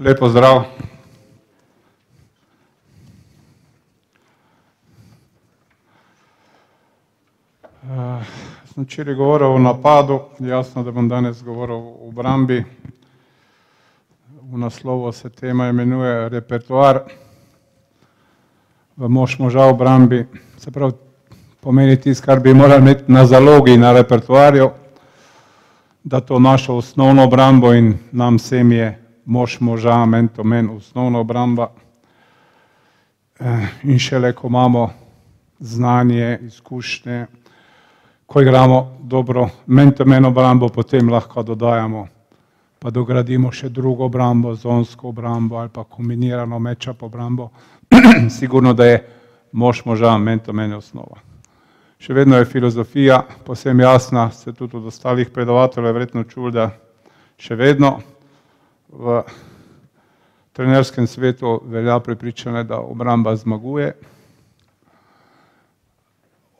Lepo zdrav. Uh, eh, sem včeraj govoril o napadu, jasno, da bom danes govoril o obrambi. V naslovu se tema imenuje repertoar v mož moža obrambi, se pravi pomeni tisto, kar bi morali imeti na zalogi in na repertoarju, da to našo osnovno obrambo in nam vsem je mož moža, men to men, osnovna obramba. Eh, in šele, ko imamo znanje, izkušnje, ko igramo dobro men to men obrambo, potem lahko dodajamo, pa dogradimo še drugo obrambo, zonsko obrambo ali pa kombinirano meča po obrambo. Sigurno, da je mož moža, men to men osnova. Še vedno je filozofija posebno jasna, ste tudi od ostalih predavateljev verjetno čuli, da še vedno je v trenerskem svetu velja prepričanje, da obramba zmaguje.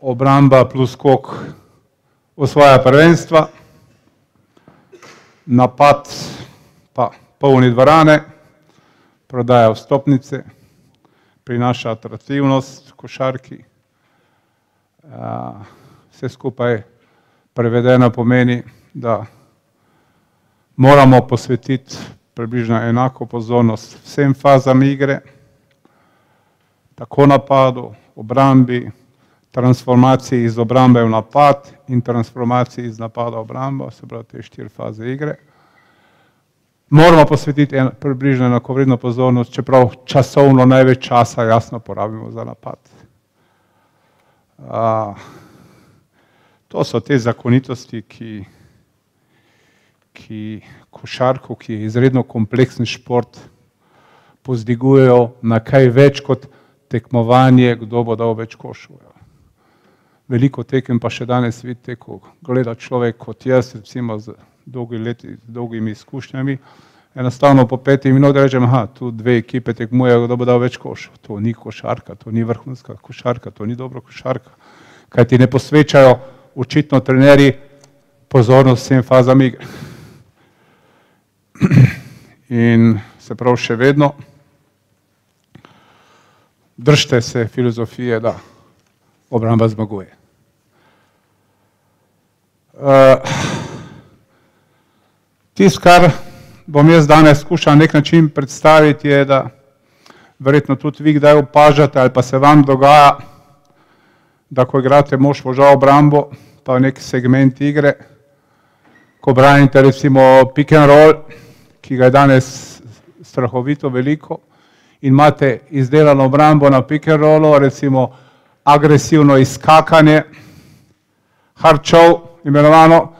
Obramba plus kok osvaja prvenstva, napad pa polni dvorane, prodaja vstopnice, prinaša atraktivnost košarki. Eh, vse skupaj prevedeno pomeni, da moramo posvetiti približno enako pozornost vsem fazam igre, tako napadu, obrambi, transformaciji iz obrambe v napad in transformaciji iz napada v obrambo, se pravi te štiri faze igre. Moramo posvetiti en, približno enakovredno pozornost, čeprav časovno največ časa jasno porabimo za napad. A, to so te zakonitosti, ki ki košarko, ki je izredno kompleksen šport, pozdigujejo na kaj več kot tekmovanje, kdo bo dal več košov. Ja. Veliko tekem pa še danes vidite, ko gleda človek kot jaz, recimo z, dolgi leti, z dolgimi izkušnjami, enostavno po peti minuti rečem, aha, tu dve ekipe tekmujejo, kdo bo dal več košov. To ni košarka, to ni vrhunska košarka, to ni dobro košarka, kaj ti ne posvečajo očitno trenerji pozornost vsem fazam igre in se prav še vedno držite se filozofije, da obramba zmaguje. Eh, Tis, kar bom jaz danes skušal nek način predstaviti, je, da verjetno tudi vi kdaj opažate ali pa se vam dogaja, da ko igrate mož moža obrambo, pa v nek segment igre, ko branite recimo pick and roll, ki ga je danes strahovito veliko in imate izdelano obrambo na pikerolo, recimo agresivno izkakanje, harčov imenovano,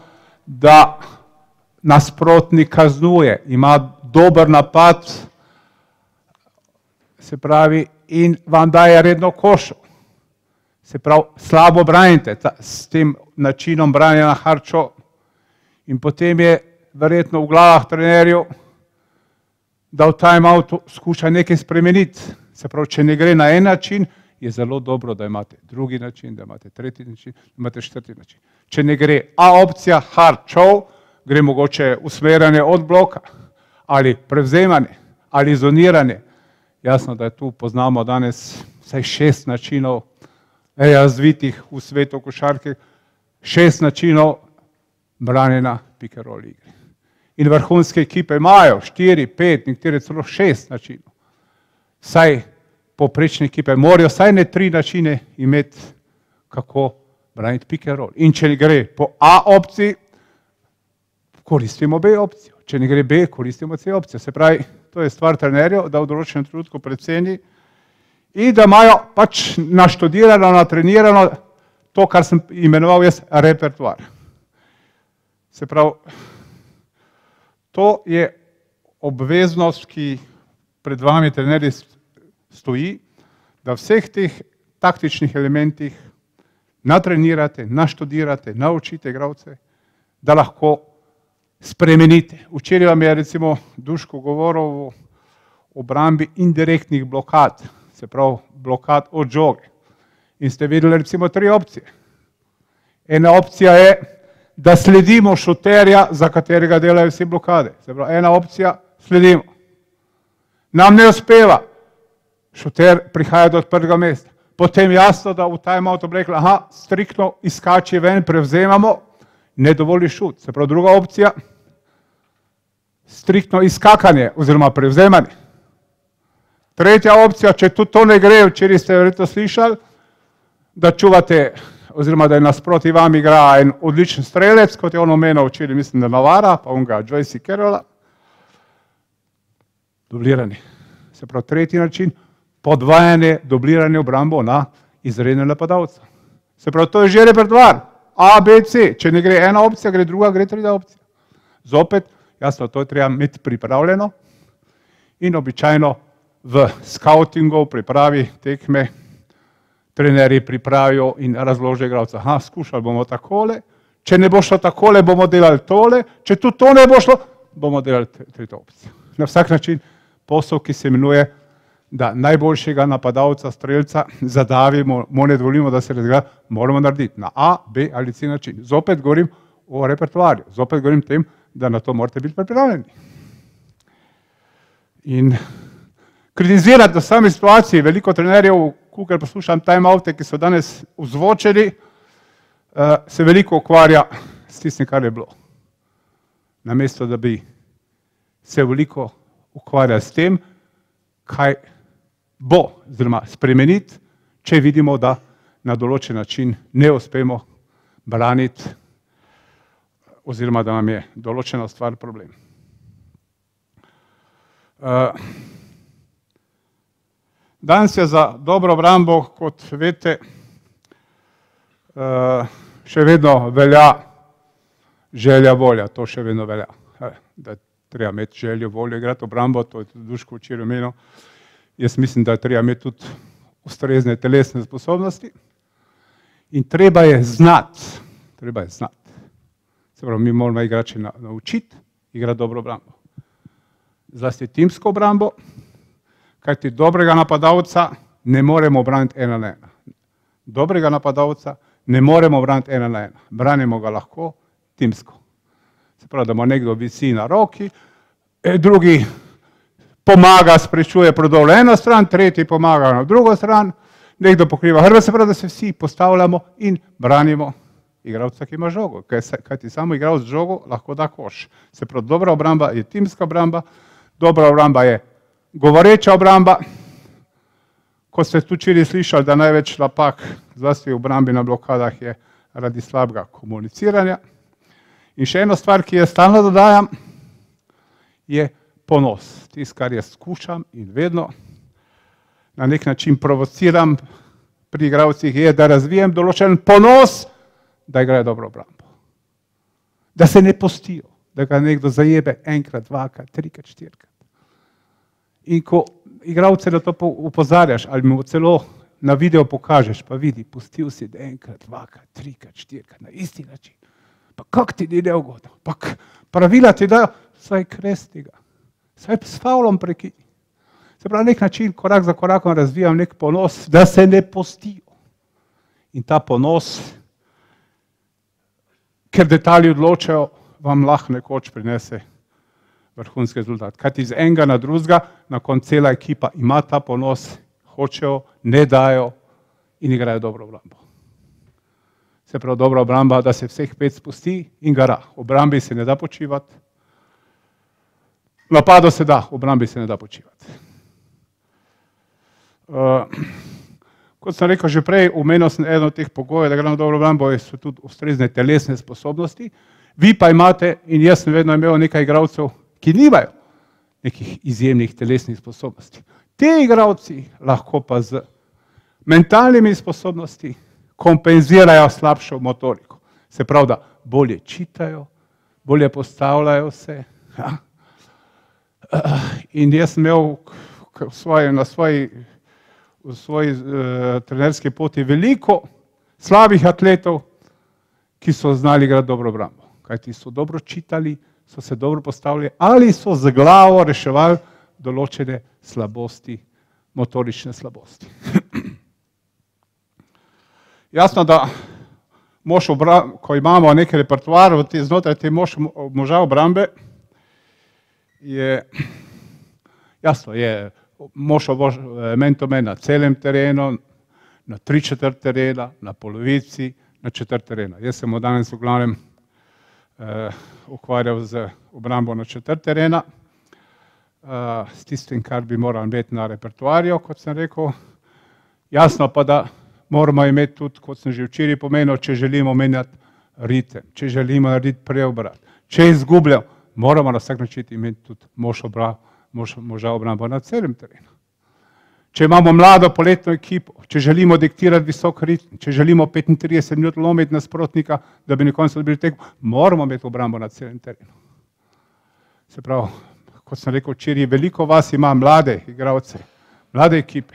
da nasprotnik kaznuje, ima dober napad, se pravi, in vam daje redno košo. Se pravi, slabo branite ta, s tem načinom branja na harčo. In potem je verjetno v glavah trenerju, da v timeoutu skuša nekaj spremeniti. Se pravi, če ne gre na en način, je zelo dobro, da imate drugi način, da imate tretji način, da imate četrti način. Če ne gre A opcija, hard show, gre mogoče usmerjanje od bloka ali prevzemanje ali zoniranje. Jasno, da je tu poznamo danes vsaj šest načinov razvitih v svetu košarke, šest načinov branjena pikerol igre in vrhunske ekipe imajo štiri, pet, nekatere celo šest načinov. Vsaj poprečne ekipe morajo vsaj ne tri načine imeti, kako braniti pike roli. In če ne gre po A opciji, koristimo B opcijo. Če ne gre B, koristimo C opcijo. Se pravi, to je stvar trenerjev, da v določenem trenutku predceni in da imajo pač naštudirano, natrenirano to, kar sem imenoval jaz, repertoar. Se pravi, To je obveznost, ki pred vami trenerji stoji, da vseh teh taktičnih elementih natrenirate, naštudirate, naučite igravce, da lahko spremenite. Včeraj vam je recimo Duško govoril o obrambi indirektnih blokad, se pravi blokad od žoge. In ste videli recimo tri opcije. Ena opcija je, da sledimo šuterja, za katerega delajo vsi blokade. Se pravi, ena opcija, sledimo. Nam ne uspeva, šuter prihaja do prvega mesta. Potem jasno, da v timeoutu bi rekli, aha, strikno izkači ven, prevzemamo, ne dovoli šut. Se pravi, druga opcija, strikno izkakanje oziroma prevzemanje. Tretja opcija, če tudi to ne gre, včeraj ste verjetno slišali, da čuvate oziroma da je nasproti vam igra en odličen strelec, kot je on omenil včeraj, mislim, da Navara, pa on ga Joyce Kerola. Dublirani. Se pravi, tretji način, podvajanje, dubliranje obrambo na izredne napadalce. Se pravi, to je že repertoar. A, B, C. Če ne gre ena opcija, gre druga, gre tretja opcija. Zopet, jasno, to je treba imeti pripravljeno in običajno v skautingu, pripravi tekme trenerji pripravijo in razložijo igravca. Aha, skušali bomo takole, če ne bo šlo takole, bomo delali tole, če tudi to ne bo šlo, bomo delali tretjo opcijo. Na vsak način posel, ki se imenuje, da najboljšega napadalca, streljca zadavimo, mu ne dovolimo, da se razgleda, moramo narediti na A, B ali C način. Zopet govorim o repertoarju, zopet govorim tem, da na to morate biti pripravljeni. In kritizirati v sami situaciji veliko trenerjev, kukar poslušam time-oute, ki so danes vzvočeni, eh, se veliko ukvarja s tistim, kar je bilo. Namesto, da bi se veliko ukvarja s tem, kaj bo, oziroma spremeniti, če vidimo, da na določen način ne uspemo braniti oziroma, da nam je določena stvar problem. Uh, Danes je za dobro obrambo, kot veste, eh, še vedno velja želja volja. To še vedno velja. Da je treba imeti željo volje, igrati obrambo, to je tudi duško včeraj omenil. Jaz mislim, da je treba imeti tudi ustrezne telesne sposobnosti. In treba je znati, treba je znati. Se pravi, mi moramo igrače naučiti, igrati dobro obrambo. Zlasti timsko obrambo, kajti dobrega napadalca ne moremo obraniti ena na ena. Dobrega napadalca ne moremo obraniti ena na ena. Branimo ga lahko timsko. Se pravi, da mu nekdo visi na roki, e, drugi pomaga, sprečuje prodol na eno stran, tretji pomaga na drugo stran, nekdo pokriva hrba, se pravi, da se vsi postavljamo in branimo igravca, ki ima žogo. Kajti samo igravc žogo lahko da koš. Se pravi, dobra obramba je timska obramba, dobra obramba je govoreča obramba, ko ste tu čili slišali, da največ lapak, zlasti v obrambi na blokadah, je radi slabega komuniciranja. In še eno stvar, ki jo stalno dodajam, je ponos. Tis, kar jaz skušam in vedno na nek način provociram pri igravcih, je, da razvijem določen ponos, da igrajo dobro obrambo. Da se ne postijo, da ga nekdo zajebe enkrat, dvakrat, trikrat, štirkrat. In ko igravce na to upozarjaš ali mu celo na video pokažeš, pa vidi, pustil si da enkrat, dvakrat, trikrat, štirikrat, na isti način. Pa kak ti ni neugodno? Pa pravila ti dajo, saj kresti ga. Saj s faulom preki. Se pravi, nek način, korak za korakom razvijam nek ponos, da se ne postijo. In ta ponos, ker detalji odločajo, vam lahko nekoč prinese nekaj vrhunski rezultat. Kaj ti iz enega na drugega, na koncu cela ekipa ima ta ponos, hočejo, ne dajo in igrajo dobro obrambo. Se pravi, dobra obramba, da se vseh pet spusti in gara. Obrambi se ne da počivati, napado se da, obrambi se ne da počivati. Eh, kot sem rekel že prej, omenil sem eno od teh pogojev, da gremo dobro obrambo, so tudi ustrezne telesne sposobnosti. Vi pa imate, in jaz sem vedno imel nekaj igralcev, ki nimajo nekih izjemnih telesnih sposobnosti. Ti igravci lahko pa z mentalnimi sposobnosti kompenzirajo slabšo motoriko. Se pravi, da bolje čitajo, bolje postavljajo se. Ja. In jaz sem imel na svoji v svoji eh, trenerski poti veliko slabih atletov, ki so znali igrati dobro obrambo. Kajti so dobro čitali, so se dobro postavili ali so z glavo reševali določene slabosti, motorične slabosti. Jasno, da mož obrambe, ko imamo neki repertoar znotraj te moža obrambe, je jasno, je mož men-to-men na celem terenu, na tri četrt terena, na polovici, na četrt terena. Jaz sem v danes v glavnem vsega, Eh, ukvarjal z obrambo na četrt terena, eh, s tistim, kar bi moral imeti na repertoarju, kot sem rekel. Jasno pa, da moramo imeti tudi, kot sem že včeraj pomenil, če želimo menjati ritem, če želimo narediti preobrat, če izgubljamo, moramo na vsak način imeti tudi mož obrambo na celem terenu. Če imamo mlado poletno ekipo, če želimo diktirati visok ritem, če želimo 35 minut lomiti nasprotnika, da bi na koncu dobili tekmo, moramo imeti obrambo na celem terenu. Se pravi, kot sem rekel včeraj, veliko vas ima mlade igralce, mlade ekipe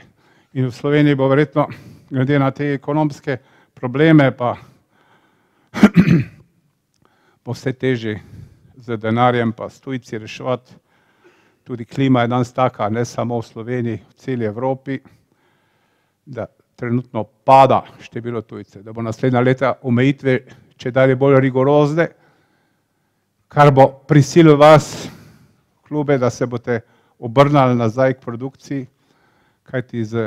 in v Sloveniji bo verjetno, glede na te ekonomske probleme, pa bo vse teže z denarjem, pa s tujci reševati tudi klima je danes taka, ne samo v Sloveniji, v celi Evropi, da trenutno pada število tujce, da bo naslednja leta omejitve, če dalje bolj rigorozne, kar bo prisilo vas, klube, da se bote obrnali nazaj k produkciji, kajti z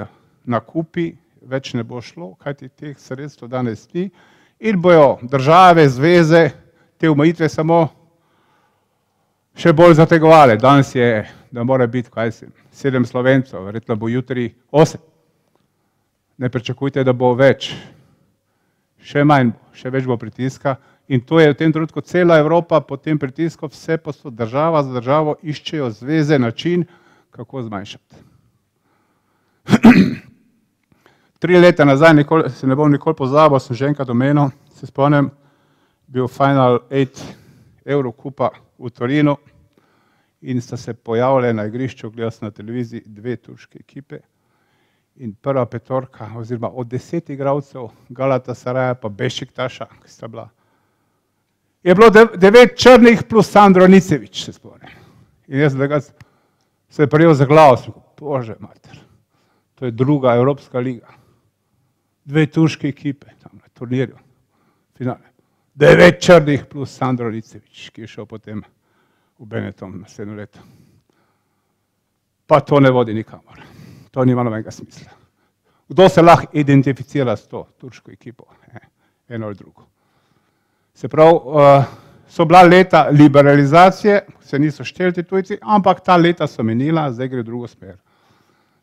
nakupi več ne bo šlo, kajti teh sredstv danes ni, in bojo države, zveze, te omejitve samo vsega, še bolj zategovale. Danes je, da mora biti, kaj se, sedem slovencov, verjetno bo jutri osem. Ne pričakujte, da bo več. Še manj, še več bo pritiska. In to je v tem trenutku cela Evropa pod tem pritiskom, vse posod država za državo iščejo zveze, način, kako zmanjšati. Tri leta nazaj, nikoli, se ne bom nikoli pozabil, sem že enkrat omenil, se spomnim, bil final 8 evrov kupa v Torino in sta se pojavljali na igrišču, gledal sem na televiziji, dve turške ekipe. In prva petorka, oziroma od desetih igralcev, Galata Saraja, pa Bešik Taša, ki sta bila. Je bilo de, devet črnih plus Sandro Nicevič, se spomnim. In jaz ga, se je prijel za glavo, sem rekel, bože, mater, to je druga Evropska liga. Dve turške ekipe tam na turnirju, finale da je več črnih plus Sandro Licevič, ki je šel potem v Benetton naslednjo leto. Pa to ne vodi nikamor. To nima novega smisla. Kdo se lahko identificira s to turško ekipo? Eno ali drugo. Se pravi, eh, so bila leta liberalizacije, se niso štelti tujci, ampak ta leta so menila, zdaj gre v drugo smer.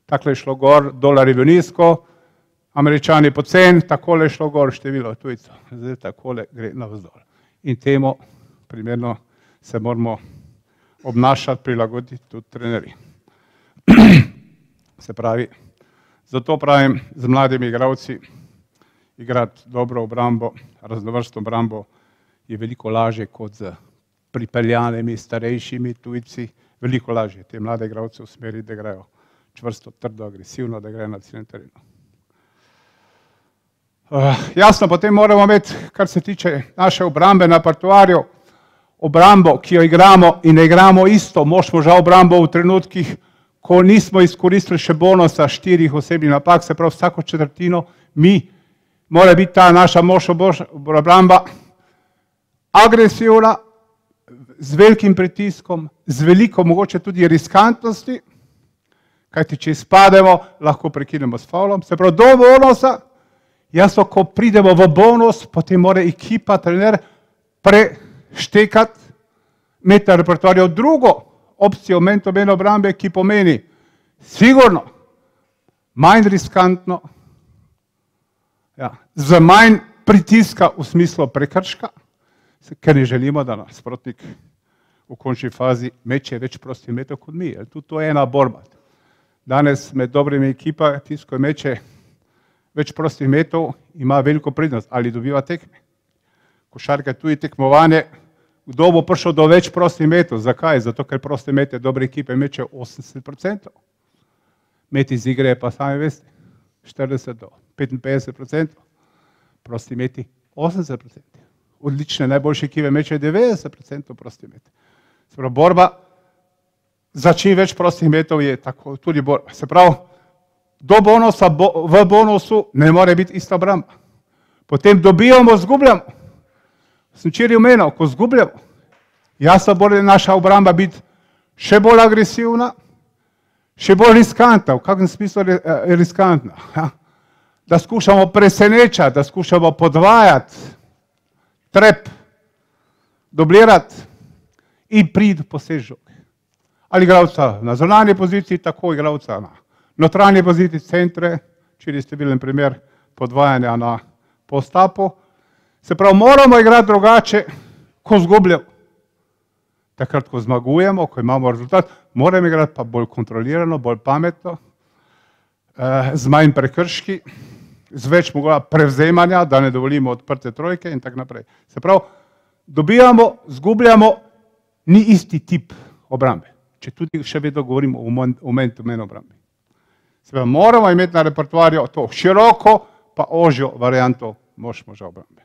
Tako je šlo gor, dolar je bil nizko, američani pocen, takole šlo gor število tujcev, zdaj takole gre navzdol. In temu primerno se moramo obnašati, prilagoditi tudi treneri. Se pravi, zato pravim z mladimi igravci, igrati dobro obrambo, raznovrstno obrambo je veliko lažje kot z pripeljanimi starejšimi tujci, veliko lažje te mlade igravce usmeriti, da grejo čvrsto, trdo, agresivno, da grejo na ciljem terenu. Eh, jasno, potem moramo imeti, kar se tiče naše obrambe na partuarju, obrambo, ki jo igramo in ne igramo isto, možemo žal obrambo v trenutkih, ko nismo izkoristili še bonusa štirih osebnih napak, se pravi vsako četrtino, mi, mora biti ta naša možna obramba agresivna, z velikim pritiskom, z veliko mogoče tudi riskantnosti, kajti če izpademo, lahko prekinemo s faulom, se pravi do bonusa, Jaz, ko pridemo v bonus, potem mora ekipa, trener, preštekati, imeti na repertoarju drugo opcijo, mentobeno obrambe, ki pomeni sigurno, manj riskantno, ja, z manj pritiska v smislu prekrška, ker ne želimo, da nas protnik v končni fazi meče več prostih metov kot mi. Tudi to je ena borba. Danes med dobrimi ekipami, tisto, ki meče več prostih metrov, ima veliko prednost ali dobiva tekme. Košarka je tudi tekmovanje, kdo bo prišel do več prostih metrov. Zakaj? Zato, ker proste metre dobre ekipe meče 80%, met iz igre pa sami veste 40 do 55%, prosti meti 80%, odlične najboljše ekipe meče 90% prosti meti. Se pravi, borba za čim več prostih metrov je tako tudi borba. Se pravi, do bonusa, bo, v bonusu ne more biti ista obramba. Potem dobivamo, izgubljamo. Sem včeraj omenil, ko izgubljamo, jasno bo naša obramba biti še bolj agresivna, še bolj riskantna, v kakšnem smislu je eh, riskantna. Ja? Da skušamo presenečati, da skušamo podvajati, trep, dublirati in prid posežek. Ali igralca na zonalni poziciji, tako igralca na notranje pozitiv centre, čili ste bilen primer podvajanja na postapu. Se pravi, moramo igrati drugače, ko zgubljamo. Takrat, ko zmagujemo, ko imamo rezultat, moram igrati pa bolj kontrolirano, bolj pametno, eh, z manj prekrški, z več mogla prevzemanja, da ne dovolimo odprte trojke in tako naprej. Se pravi, dobijamo, zgubljamo, ni isti tip obrambe. Če tudi še vedno govorimo o momentu meni obrambi. Seveda moramo imeti na repertoarju to široko, pa ožjo varianto možmožne obrambe.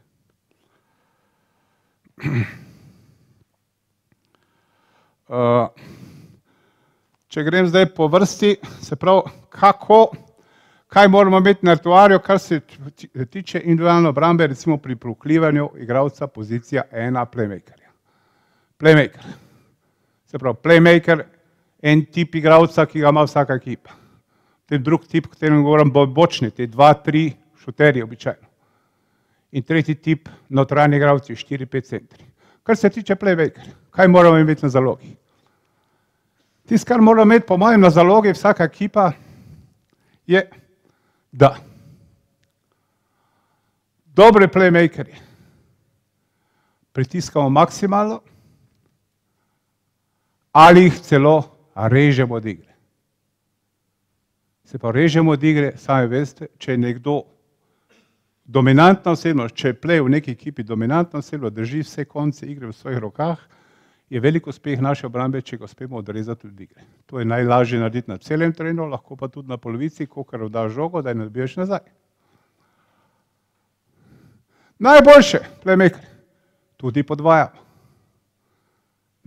Eh, če grem zdaj po vrsti, se pravi, kako, kaj moramo imeti na repertoarju, kar se tiče individualne obrambe, recimo pri proklivanju igravca pozicija ena playmakerja. Playmaker. Se pravi, playmaker, en tip igravca, ki ga ima vsaka ekipa potem drugi tip, o katerem govorim, bo bočni, ti dva, tri šuterje običajno. In tretji tip, notranji gravci, štiri, pet centri. Kar se tiče playbacker, kaj moramo imeti na zalogi? Tisto, kar moramo imeti po mojem na zalogi vsaka ekipa, je, da dobre playmakerje pritiskamo maksimalno ali jih celo režemo od igre se pa režemo od igre, sami veste, če je nekdo dominantna osebnost, če je play v neki ekipi dominantna osebnost, drži vse konce igre v svojih rokah, je velik uspeh naše obrambe, če ga uspemo odrezati od igre. To je najlažje narediti na celem terenu, lahko pa tudi na polovici, ko kar vdaš žogo, da je ne dobiješ nazaj. Najboljše, playmaker, tudi podvajamo.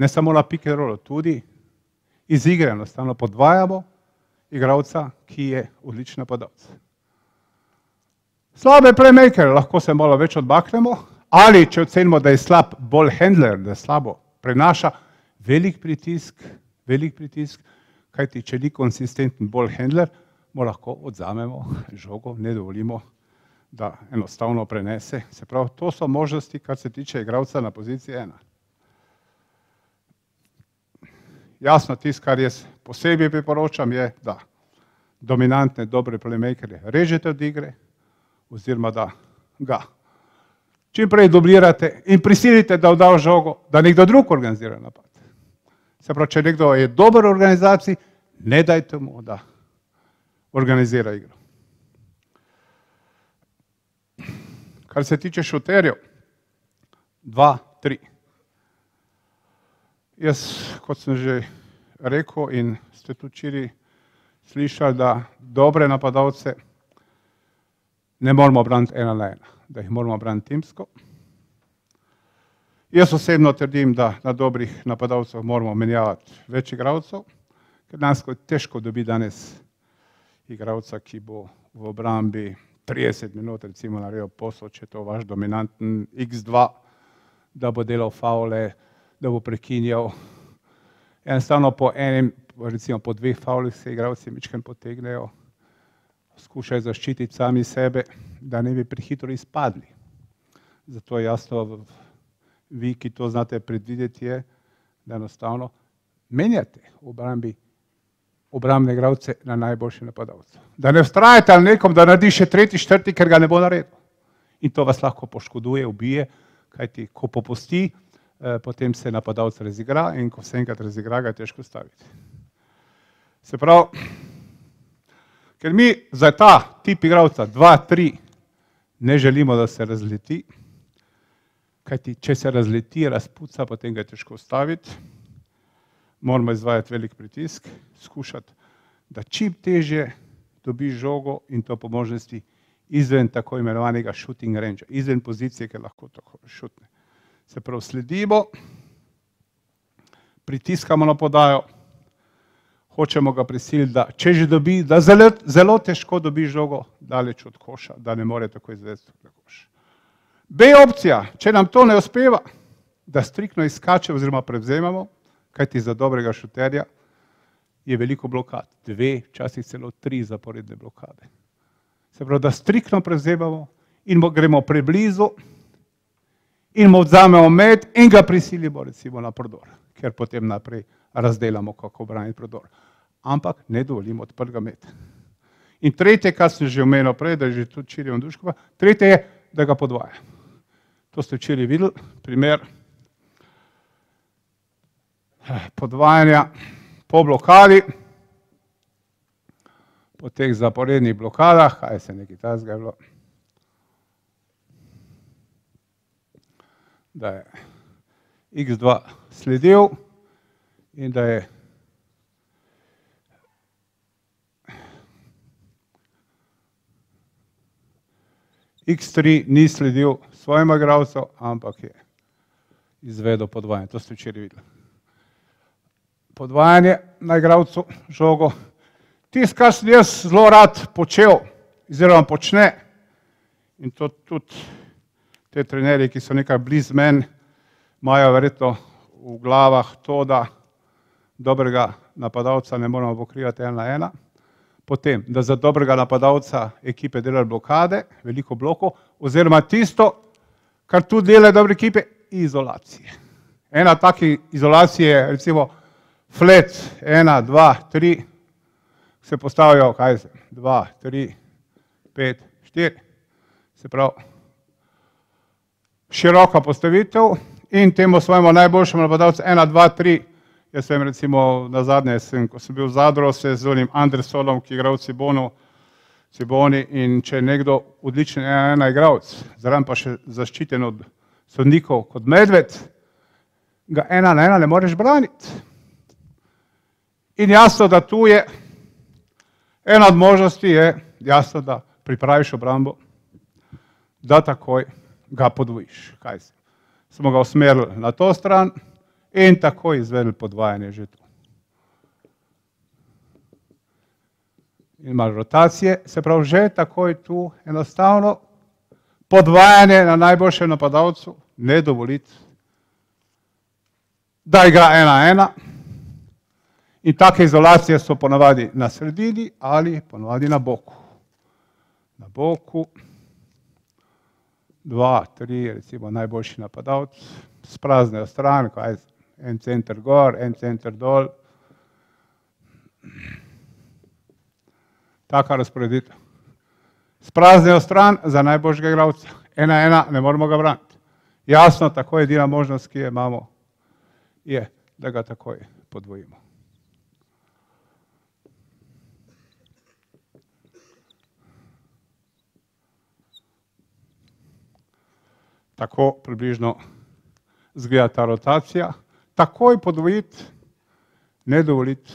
Ne samo na pick and roll, tudi iz igre enostavno podvajamo, igralca, ki je odličen napadalec. Slabe playmaker, lahko se malo več odbaknemo, ali če ocenimo, da je slab ball handler, da slabo prenaša velik pritisk, velik pritisk, kajti če ni konsistenten ball handler, mu lahko odzamemo žogo, ne dovolimo, da enostavno prenese. Se pravi, to so možnosti, kar se tiče igralca na poziciji ena. jasno tist, kar jaz posebej priporočam, je, da dominantne dobre playmakerje režete od igre, oziroma da ga čimprej dublirate in prisilite, da vdal žogo, da nekdo drug organizira napad. Se pravi, če nekdo je dober v organizaciji, ne dajte mu, da organizira igro. Kar se tiče šuterjev, dva, tri. Dva, tri. Jaz, kot sem že rekel in ste tudi čiri slišali, da dobre napadalce ne moramo braniti ena na ena, da jih moramo braniti timsko. Jaz osebno trdim, da na dobrih napadalcev moramo menjavati več igralcev, ker danes je težko dobi danes igralca, ki bo v obrambi 30 minut recimo naredil posel, če je to vaš dominanten X2, da bo delal faule, da bo prekinjal. Enostavno po enem, recimo po dveh faulih se igralci mičken potegnejo, skušajo zaščititi sami sebe, da ne bi prehitro izpadli. Zato je jasno, vi, ki to znate predvideti, je, da enostavno menjate obrambi, obrambne igralce na najboljše napadalce. Da ne vztrajate ali nekom, da naredi še tretji, četrti, ker ga ne bo naredil. In to vas lahko poškoduje, ubije, kajti ko popusti, Eh, potem se napadalec razigra in ko se enkrat razigra, ga je težko staviti. Se pravi, ker mi za ta tip igravca, dva, tri, ne želimo, da se razleti, kajti če se razleti, razpuca, potem ga je težko staviti, moramo izvajati velik pritisk, skušati, da čim teže dobi žogo in to po možnosti izven tako imenovanega shooting range, izven pozicije, ki lahko to šutne se pravi sledimo, pritiskamo na podajo, hočemo ga prisiliti, da če že dobi, da zelo, zelo težko dobi žogo daleč od koša, da ne more tako izvesti od koša. B opcija, če nam to ne uspeva, da striktno izkače oziroma prevzemamo, kajti za dobrega šuterja je veliko blokad, dve, včasih celo tri zaporedne blokade. Se pravi, da striktno prevzemamo in gremo preblizu, in mu vzamemo med in ga prisilimo recimo na prodor, ker potem naprej razdelamo, kako braniti prodor. Ampak ne dovolimo odprga med. In tretje, kar sem že omenil prej, da je že tudi čirjeno duškova, tretje je, da ga podvaja. To ste včeraj videli, primer eh, podvajanja po blokadi, po teh zaporednih blokadah, kaj se nekaj tazga je bilo, da je x2 sledil in da je x3 ni sledil svojim agravcev, ampak je izvedel podvajanje. To ste včeraj videli. Podvajanje na agravcu žogo. Tist, kar sem jaz zelo rad počel, izredno počne, in to tudi te trenerje, ki so nekaj bliz meni, imajo verjetno v glavah to, da dobrega napadalca ne moramo pokrivati ena na ena. Potem, da za dobrega napadalca ekipe dela blokade, veliko blokov, oziroma tisto, kar tu dela dobre ekipe, izolacije. Ena taki izolacije je recimo flet, ena, dva, tri, se postavijo, kaj se, dva, tri, pet, štiri, se pravi, široka postavitev in temu svojemu najboljšemu napadalcu ena, dva, tri. Jaz sem recimo na zadnje, ko sem bil v Zadru, se z onim Andersonom, ki je igral v Cibonu, Ciboni in če je nekdo odličen ena, ena igralec, zraven pa še zaščiten od sodnikov kot medved, ga ena na ena ne moreš braniti. In jasno, da tu je, ena od možnosti je, jasno, da pripraviš obrambo, da takoj ga podvojiš. Smo ga usmerili na to stran in tako izvedli podvajanje že tu. In malo rotacije, se pravi že takoj tu enostavno podvajanje na najboljšem napadavcu ne dovoliti. Daj ga ena ena. In take izolacije so ponavadi na sredini ali ponavadi na boku. Na boku. Na boku dva, tri, recimo najboljši napadalci, spraznejo stran, kaj je en center gor, en center dol. Taka razporeditev. Spraznejo stran za najboljšega igralca. Ena, ena, ne moramo ga braniti. Jasno, tako je edina možnost, ki je imamo, je, da ga takoj podvojimo. tako približno zgleda ta rotacija, takoj podvojiti, ne dovoliti,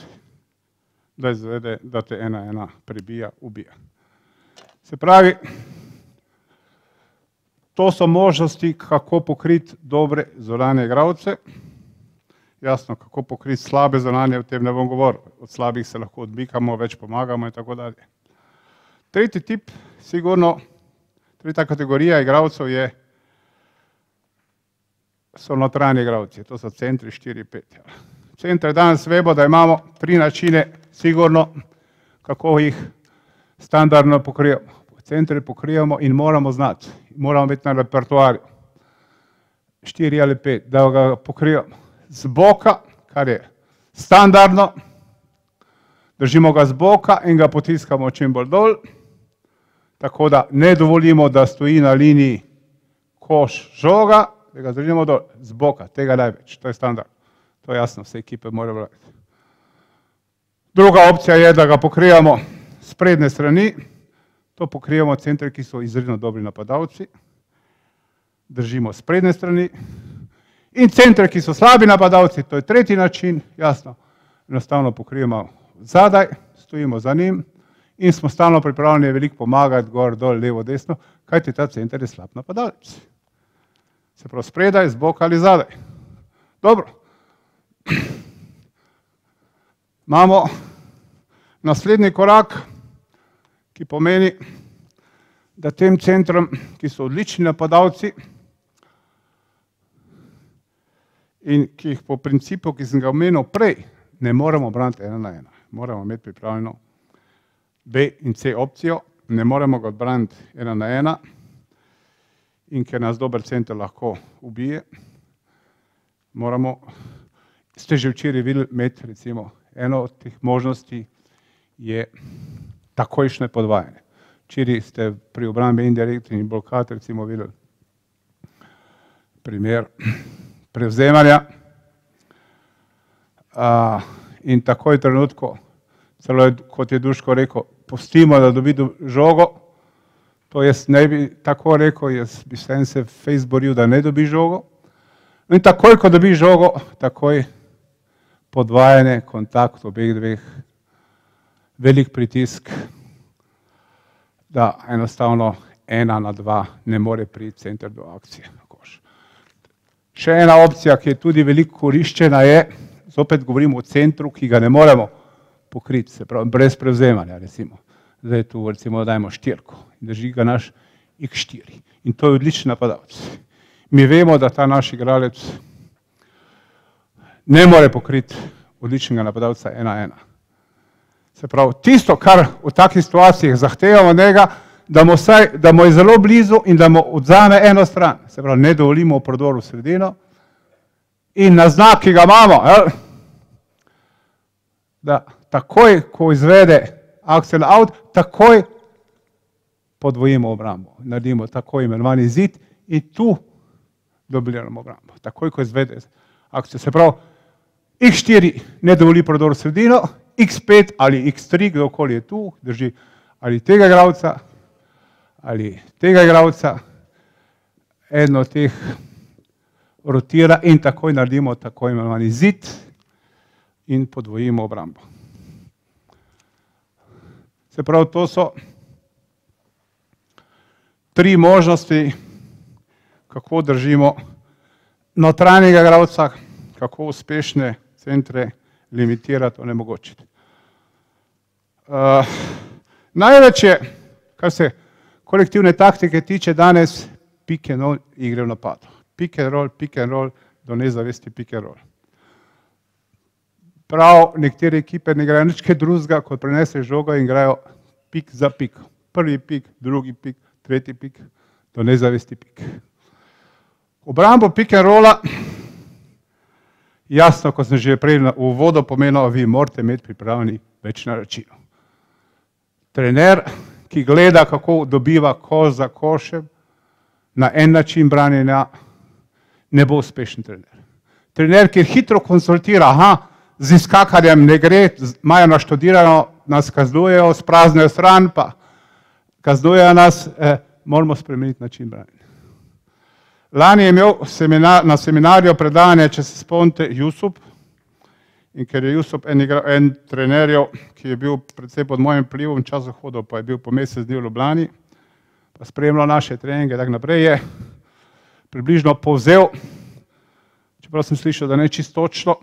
da izvede, da te ena ena prebija, ubija. Se pravi, to so možnosti, kako pokriti dobre zoranje igravce, jasno, kako pokriti slabe zoranje, o tem ne bom govoril, od slabih se lahko odmikamo, več pomagamo in tako dalje. Tretji tip, sigurno, tretja kategorija igravcev je igravce, so notranji igravci, to so centri 4-5. Ja. Centri danes vemo, da imamo tri načine, sigurno, kako jih standardno pokrijemo. Centri pokrijemo in moramo znati, moramo biti na repertoarju. 4 ali 5, da ga pokrijemo z boka, kar je standardno, držimo ga z boka in ga potiskamo čim bolj dol, tako da ne dovolimo, da stoji na liniji koš žoga, da ga zdržimo dol, z boka, tega največ, to je standard. To je jasno, vse ekipe morajo vrati. Druga opcija je, da ga pokrijamo s predne strani, to pokrijamo centri, ki so izredno dobri napadalci, držimo s predne strani, in centri, ki so slabi napadalci, to je tretji način, jasno, enostavno pokrijemo zadaj, stojimo za njim, in smo stalno pripravljeni veliko pomagati, gor, dol, levo, desno, kajti ta center je slab napadalec se pravi spredaj, zbok ali zadaj. Dobro. Imamo naslednji korak, ki pomeni, da tem centrom, ki so odlični napadalci in ki jih po principu, ki sem ga omenil prej, ne moramo obraniti ena na ena. Moramo imeti pripravljeno B in C opcijo, ne moramo ga odbraniti ena na ena, ne moramo ga odbraniti ena na ena, in ker nas dober center lahko ubije, moramo, ste že včeraj videli, imeti recimo eno od teh možnosti je takojšnje podvajanje. Včeraj ste pri obrambi indirektni blokad recimo videli primer prevzemanja in takoj trenutko, celo kot je Duško rekel, postimo, da dobi žogo, To jest, ne bi tako rekel, jaz bi se en se fejs boril, da ne dobi žogo. No in takoj, ko dobi žogo, takoj podvajanje, kontakt obeh dveh, velik pritisk, da enostavno ena na dva ne more priti center do akcije. Še ena opcija, ki je tudi veliko koriščena, je, zopet govorimo o centru, ki ga ne moremo pokriti, se pravi, brez prevzemanja, recimo zdaj tu recimo dajmo štirko in drži ga naš X4 in to je odličen napadalec. Mi vemo, da ta naš igralec ne more pokriti odličnega napadalca 1-1. Se pravi, tisto, kar v takih situacijah zahtevamo njega, da mu je zelo blizu in da mu odzame eno stran. Se pravi, ne dovolimo v prodoru sredino in na znak, ki ga imamo, ja, da takoj, ko izvede vsega, axel out, takoj podvojimo obrambo. Naredimo tako imenovani zid in tu dobiljamo obrambo. Takoj, ko izvede axel. Se pravi, x4 ne dovolji prodor v sredino, x5 ali x3, kdokoli je tu, drži ali tega igravca, ali tega igravca, eno teh rotira in takoj naredimo tako imenovani zid in podvojimo obrambo. Se pravi, to so tri možnosti, kako držimo notranjega gravca, kako uspešne centre limitirati, onemogočiti. Eh, največ je, kar se kolektivne taktike tiče danes, pick and roll igre v napadu. Pick and roll, pick and roll, do nezavesti pick and roll. Prav nekatere ekipe ne igrajo nič drugega, kot prenese žogo in igrajo pik za pik. Prvi pik, drugi pik, tretji pik, do nezavesti pik. Obrambo pik in rola, jasno, kot sem že prej v uvodu pomenil, vi morate imeti pripravljeni več na račino. Trener, ki gleda, kako dobiva koš za košem, na en način branjenja, ne bo uspešen trener. Trener, ki hitro konsultira, aha, z iskakarjem ne gre, imajo naštudirano, nas kazdujejo, spraznejo stran, pa kazdujejo nas, eh, moramo spremeniti način branja. Lani je imel seminar, na seminarju predanje, če se spomnite, Jusup, in ker je Jusup en, en trenerjev, ki je bil predvsej pod mojim plivom čas zahodov, pa je bil po mesec dni v Ljubljani, pa spremljal naše treninge, tako naprej je približno povzel, čeprav sem slišal, da ne čisto točno,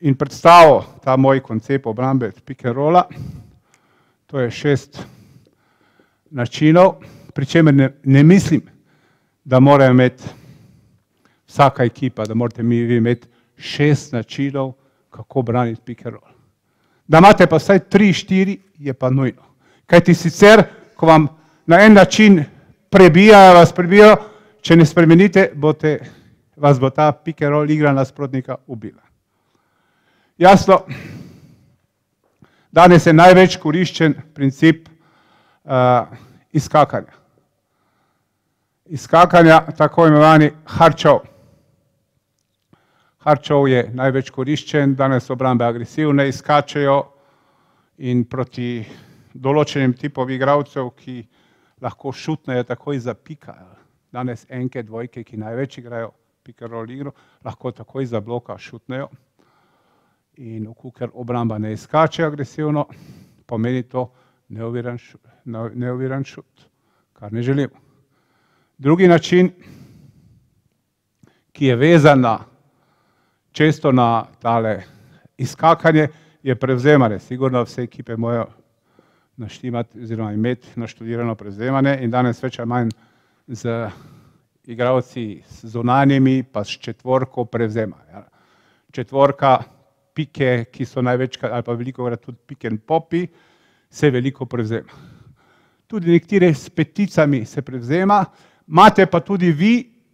in predstavil ta moj koncept obrambe pikerola. To je šest načinov, pri čemer ne, ne mislim, da mora imeti vsaka ekipa, da morate mi vi imeti šest načinov, kako braniti pikerol. Da imate pa vsaj tri, štiri, je pa nujno. Kajti sicer, ko vam na en način prebijajo, vas prebijajo, če ne spremenite, bote, vas bo ta pikerol igra nasprotnika ubila. Jasno, danes je največ koriščen princip uh, eh, izkakanja. Izkakanja, tako imenovani harčov. Harčov je največ koriščen, danes obrambe agresivne izkačajo in proti določenim tipov igralcev, ki lahko šutnejo takoj za pika. Danes enke, dvojke, ki največ igrajo pika roll igro, lahko takoj za bloka šutnejo in ukogar obramba ne izkače agresivno, pomeni to neoviran šut, neoviran šut, kar ne želimo. Drugi način, ki je vezan na često na tale izkakanje, je prevzemanje. Sigurno vse ekipe morajo naštimati oziroma imeti naštudirano prevzemanje in danes več ali manj z igravci z zunanjimi pa s četvorko prevzema. Ja. Četvorka pike, ki so največkrat ali pa velikokrat tudi piken popi, se veliko prevzema. Tudi nekatere s peticami se prevzema, imate pa tudi vi,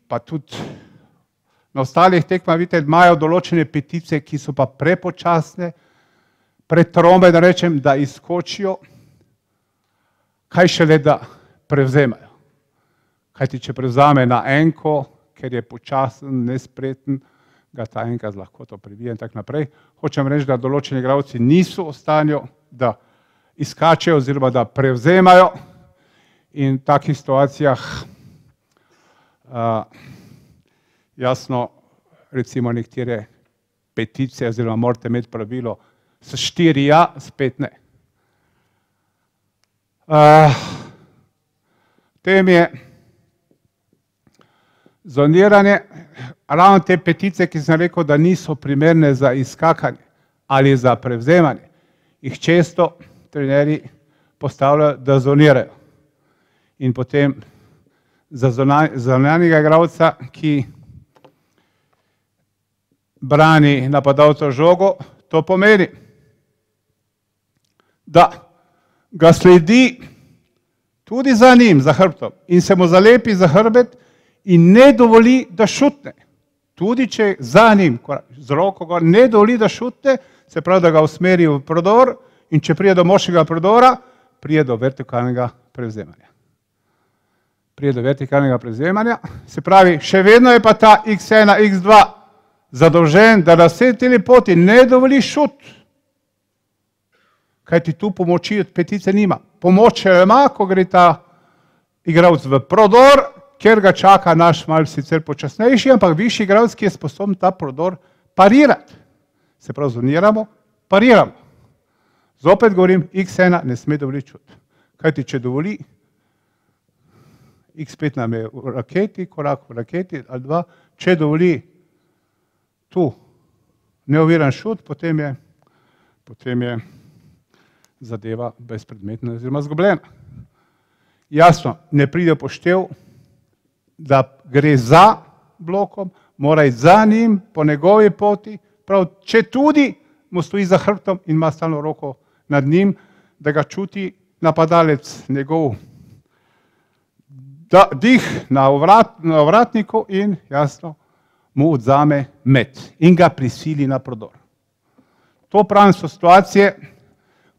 pa tudi na ostalih tekma, vidite, imajo določene petice, ki so pa prepočasne, pretrome, da rečem, da izskočijo, kaj šele, da prevzemajo. Kajti, če prevzame na enko, ker je počasen, nespreten, nespreten, ga ta enkrat lahko to privije in tako naprej. Hočem reči, da določeni igravci niso v stanju, da izkačejo oziroma da prevzemajo in v takih situacijah jasno recimo nektire peticije oziroma morate imeti pravilo s štiri ja, s pet ne. Tem je... Tem je zoniranje, ravno te petice, ki sem rekel, da niso primerne za iskakanje ali za prevzemanje, jih često trenerji postavljajo, da zonirajo. In potem za zonanjega igravca, ki brani napadalca žogo, to pomeni, da ga sledi tudi za njim, za hrbtom in se mu zalepi za hrbet, in ne dovoli, da šutne. Tudi če za njim, z roko gor, ne dovoli, da šutne, se pravi, da ga usmeri v prodor in če prije do moškega prodora, prije do vertikalnega prevzemanja. Prije do vertikalnega prevzemanja, se pravi, še vedno je pa ta x1, x2 zadolžen, da na vsej tej poti ne dovoli šut. Kaj ti tu pomoči od petice nima? Pomoč je le malo, ko gre ta igralec v prodor kjer ga čaka naš malce sicer počasnejši, ampak višji gradski je sposoben ta prodor parirati. Se pravi, zoniramo, pariramo. Zopet govorim, x1 ne sme dovličiti. Kaj ti če dovoli, x5 nam je v raketi, korak v raketi ali dva, če dovoli tu neoviran šut, potem je potem je zadeva bezpredmetna oziroma zgobljena. Jasno, ne pride poštev, ne pride poštev, da gre za blokom, mora iti za njim, po njegovi poti, prav če tudi mu stoji za hrbtom in ima stalno roko nad njim, da ga čuti napadalec njegov da, dih na, ovrat, na ovratniku in jasno mu odzame med in ga prisili na prodor. To pravim so situacije,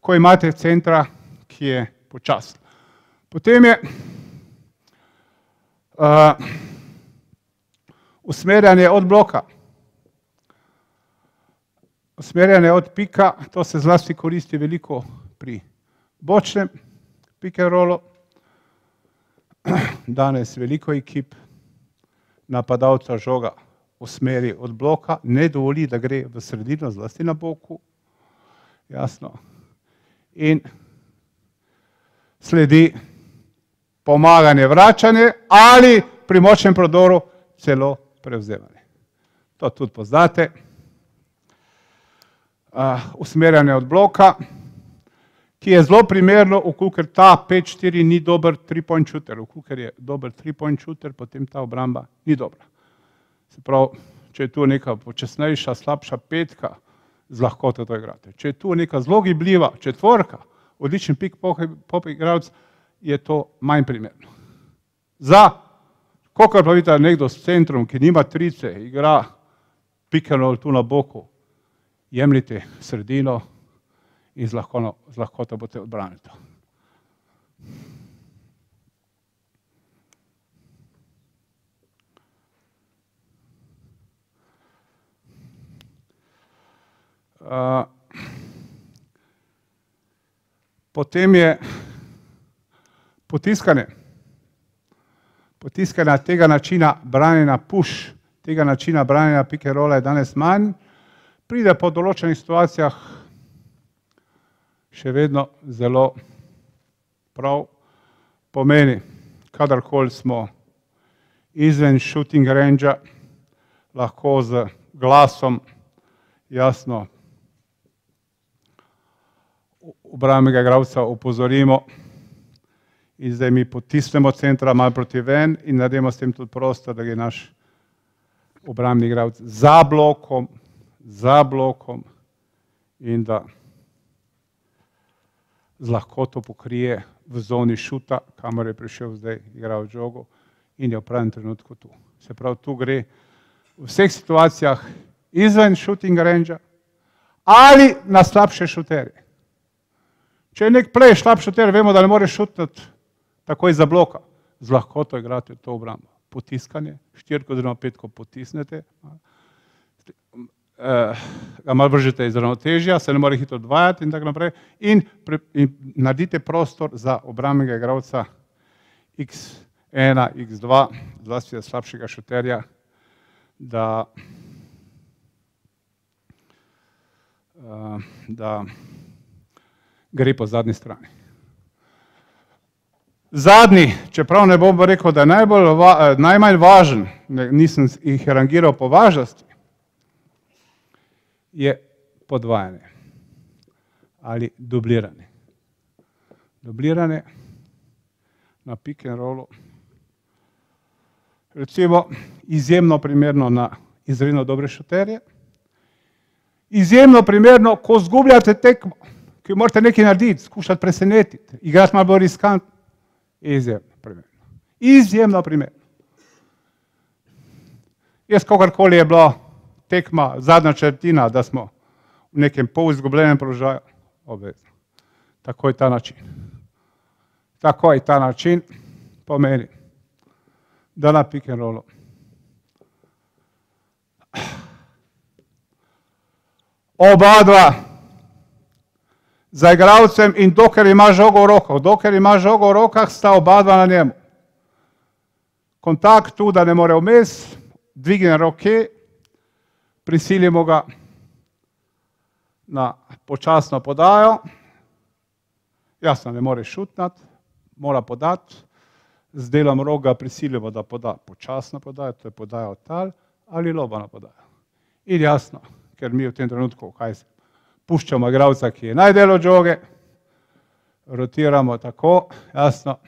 ko imate centra, ki je počasen. Potem je uh, usmerjanje od bloka, usmerjanje od pika, to se zlasti koristi veliko pri bočnem pike rolu. Danes veliko ekip napadalca žoga usmeri od bloka, ne dovoli, da gre v sredino, zlasti na boku. Jasno. In sledi pomaganje, vračanje ali pri močnem prodoru celo prevzemanje. To tudi poznate. Usmerjanje od bloka, ki je zelo primerno, vkolikor ta 5-4 ni dober 3-point shooter. Vkolikor je dober 3-point shooter, potem ta obramba ni dobra. Se pravi, če je tu neka počesnejša, slabša petka, z lahkoto to igrate. Če je tu neka zelo gibljiva četvorka, odličen pick-pop igravc, je to manj primerno. Za, koliko pa vidite nekdo s centrom, ki nima trice, igra pick and roll tu na boku, jemljite sredino in z lahkoto bote odbranite. Potem je potiskanje. Potiskanje tega načina branjenja push, tega načina branjenja pikerola je danes manj, pride po določenih situacijah še vedno zelo prav pomeni. Kadarkoli smo izven shooting range, lahko z glasom jasno obramega gravca upozorimo, da je to, in zdaj mi potisnemo centra malo proti ven in naredimo s tem tudi prostor, da je naš obrambni igralec za blokom, za blokom in da z lahkoto pokrije v zoni šuta, kamor je prišel zdaj igralec žogo in je v pravem trenutku tu. Se pravi, tu gre v vseh situacijah izven shooting range-a ali na slabše šuterje. Če je nek play slab šuter, vemo, da ne more šutnati takoj za bloka, z lahkoto igrate to obrambo. Potiskanje, štirko oziroma petko potisnete, e, ga malo vržite iz ravnotežja, se ne more hitro odvajati in tako naprej in naredite prostor za obrambnega igravca x1, x2, zlasti za slabšega šuterja, da e, da gre po zadnji strani. Zadnji, čeprav ne bom rekel, da je najbolj, eh, najmanj važen, nisem jih rangiral po važnosti, je podvajanje ali dubliranje. Dubliranje na pick and rollu, recimo izjemno primerno na izredno dobre šuterje, izjemno primerno, ko zgubljate tekmo, ki morate nekaj narediti, skušati presenetiti, igrati malo bolj riskantno, Izjemno primerno. Izjemno primerno. Jaz, kakorkoli je bila tekma, zadnja četrtina, da smo v nekem polizgubljenem položaju, obvezno. Takoj ta način. Takoj ta način pomeni, da na pick and rollu. Oba dva za igravcem in dokler ima žogo v rokah. Dokler ima žogo v rokah, sta oba dva na njemu. Kontakt tu, da ne more vmes, dvigne roke, prisilimo ga na počasno podajo. Jasno, ne more šutnat, mora podat. Z delom roga prisilimo, da poda počasno podajo, to je podajo tal ali lobano podajo. In jasno, ker mi v tem trenutku, kaj se, puščamo igravca, ki je najdelo žoge, rotiramo tako, jasno.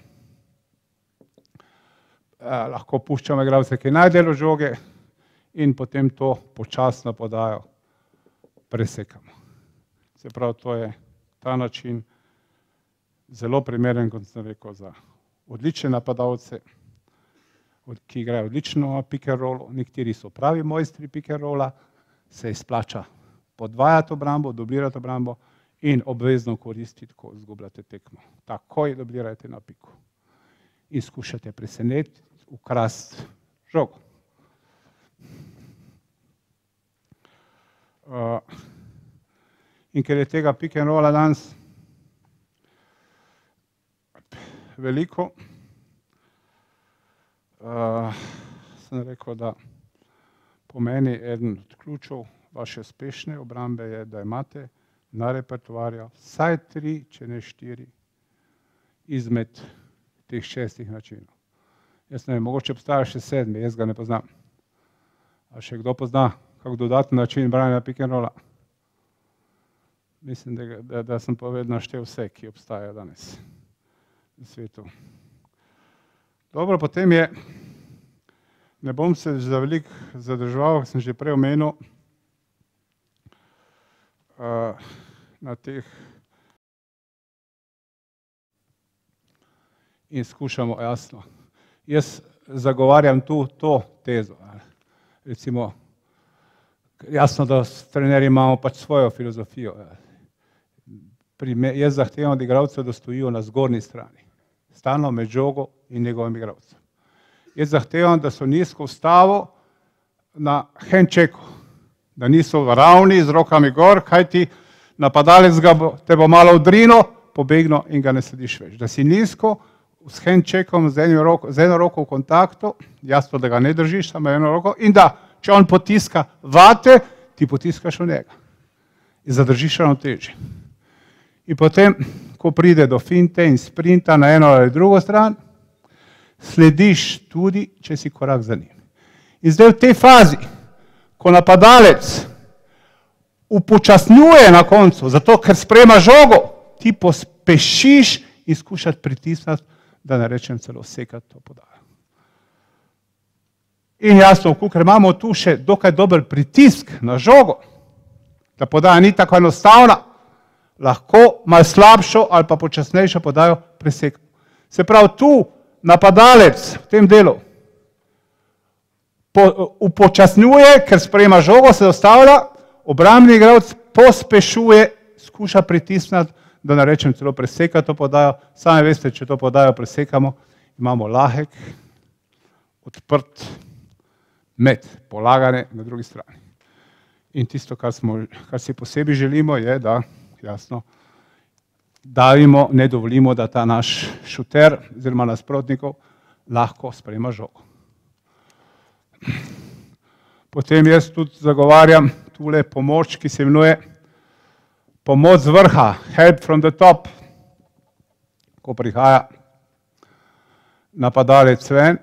Eh, lahko puščamo igravca, ki je najdelo žoge in potem to počasno podajo, presekamo. Se pravi, to je ta način, zelo primeren, kot sem rekel, za odlične napadalce, ki igrajo odlično pick and roll, nekateri so pravi mojstri pick and rolla, se izplača podvajati obrambo, dublirati obrambo in obvezno koristiti, ko izgubljate tekmo. Takoj dublirajte na piku in skušate presenetiti, ukrasti žogo. Eh, in ker je tega pick and rolla danes veliko, eh, sem rekel, da po meni eden od ključov vaše uspešne obrambe je, da imate na repertoarju vsaj tri, če ne štiri izmed teh šestih načinov. Jaz ne vem, mogoče obstaja še sedmi, jaz ga ne poznam. A še kdo pozna kak dodatni način branja pikenrola? Mislim, da, da, da sem povedal naštev vse, ki obstajajo danes na svetu. Dobro, potem je, ne bom se za veliko zadržal, sem že prej omenil, Eh, na teh in skušamo jasno. Jaz zagovarjam tu to tezo. Recimo, jasno, da s trenerji imamo pač svojo filozofijo. Jaz zahtevam od igravcev, da stojijo na zgornji strani. Stalno med žogo in njegovim igravcem. Jaz zahtevam, da so nizko vstavo na hand checku da niso v ravni z rokami gor, kajti napadalec bo, te bo malo odrinil, pobegnil in ga ne slediš več. Da si nizko, s handčekom, z, z eno roko v kontaktu, jasno, da ga ne držiš, samo eno roko in da, če on potiska vate, ti potiskaš v njega in zadržiš še eno težje. In potem, ko pride do finte in sprinta na eno ali drugo stran, slediš tudi, če si korak za njim. In zdaj v tej fazi, ko napadalec upočasnjuje na koncu, zato ker sprema žogo, ti pospešiš in skušaš pritisnati, da ne rečem celo sekat to podajo. In jasno, ker imamo tu še dokaj dober pritisk na žogo, da podaja ni tako enostavna, lahko malo slabšo ali pa počasnejšo podajo presekamo. Se pravi, tu napadalec v tem delu po, upočasnjuje, ker sprejema žogo, se dostavlja, obrambni igralec pospešuje, skuša pritisniti, da ne rečem celo preseka to podajo. Sami veste, če to podajo presekamo, imamo lahek, odprt med, polagane na drugi strani. In tisto, kar, smo, kar si posebej želimo, je, da jasno davimo, ne dovolimo, da ta naš šuter oziroma nasprotnikov lahko sprejema žogo. Potem jaz tudi zagovarjam tole pomoč, ki se imenuje pomoč z vrha, help from the top, ko prihaja napadalec ven.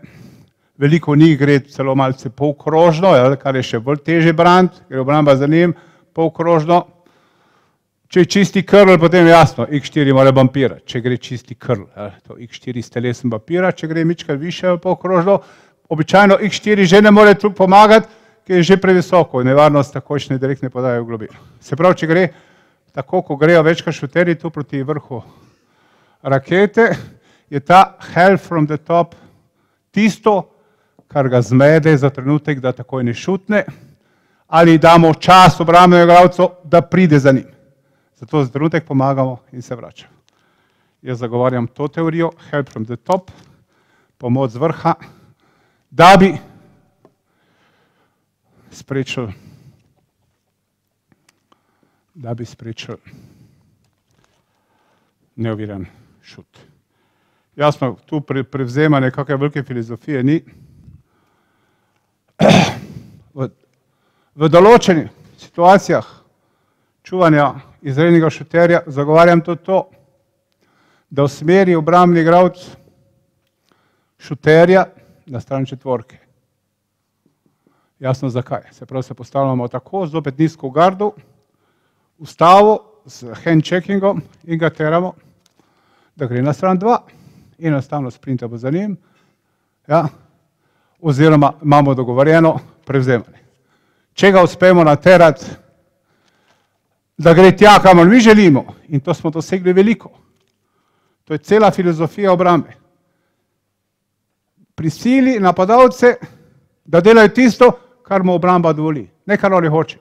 Veliko njih gre celo malce polkrožno, ja, kar je še bolj teže brant, gre obramba za njim, polkrožno. Če je čisti krl, potem je jasno, x4 mora bampirati, če gre čisti krl. Ja, to x4 s telesem bampira, če gre mičkaj više polkrožno, običajno jih štiri že ne more tu pomagati, ker je že previsoko, nevarnost takočne direktne podaje v globino. Se pravi, če gre tako, ko grejo večka šuteri tu proti vrhu rakete, je ta hell from the top tisto, kar ga zmede za trenutek, da takoj ne šutne, ali damo čas obramnojo glavco, da pride za njim. Zato za trenutek pomagamo in se vračamo. Jaz zagovarjam to teorijo, hell from the top, pomoč z vrha, vrha, da bi sprečil, da bi sprečil neoviran šut. Jasno, tu prevzema nekakve velike filozofije ni. V določenih situacijah čuvanja izrednega šuterja zagovarjam tudi to, da usmeri obramni gravc šuterja, da je to, na stran četvorke. Jasno zakaj. Se pravi, se postavljamo tako, zopet nizko v gardu, v stavu s handcheckingom in ga teramo, da gre na stran dva. Enostavno sprintamo za njim, ja, oziroma imamo dogovorjeno prevzemanje. Če ga uspemo naterati, da gre tja, kamor mi želimo, in to smo dosegli veliko, to je cela filozofija obrambe prisili napadalce, da delajo tisto, kar mu obramba dovoli, ne kar oni hoče.